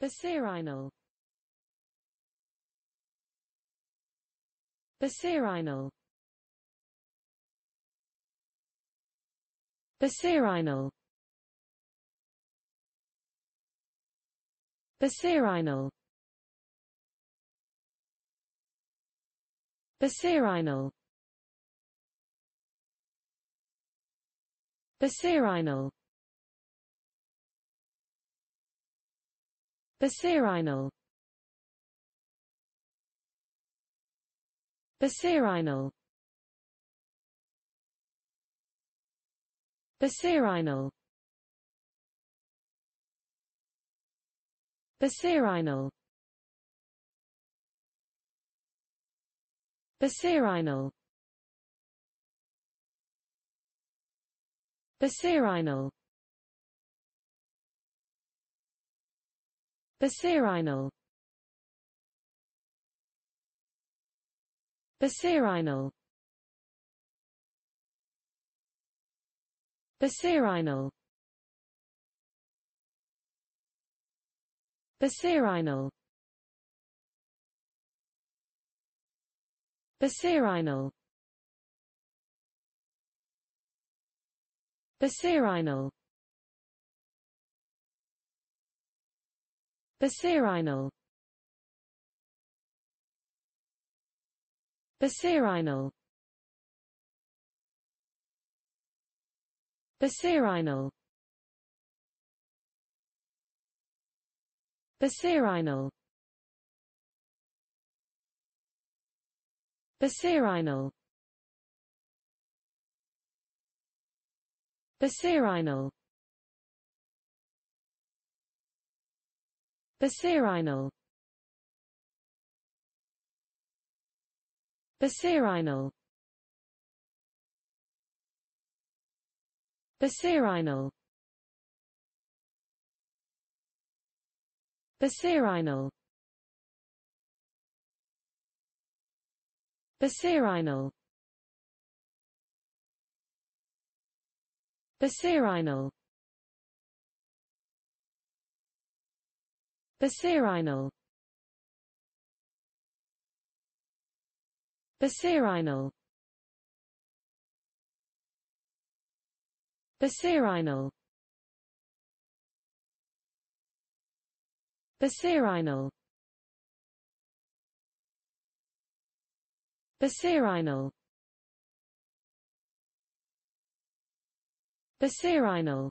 Basirinal Basirinal Basirinal Basirinal Basirinal Basirinal Basirinal Basirinal Basirinal Basirinal Basirinal Basirinal Basirinal Basirinal Basirinal Basirinal Basirinal Basirinal Basirinal Basirinal Basirinal Basirinal Basirinal Basirinal Basirinal Basirinal Basirinal Basirinal Basirinal Basirinal Basirinal Basirinal Basirinal Basirinal Basirinal Basirinal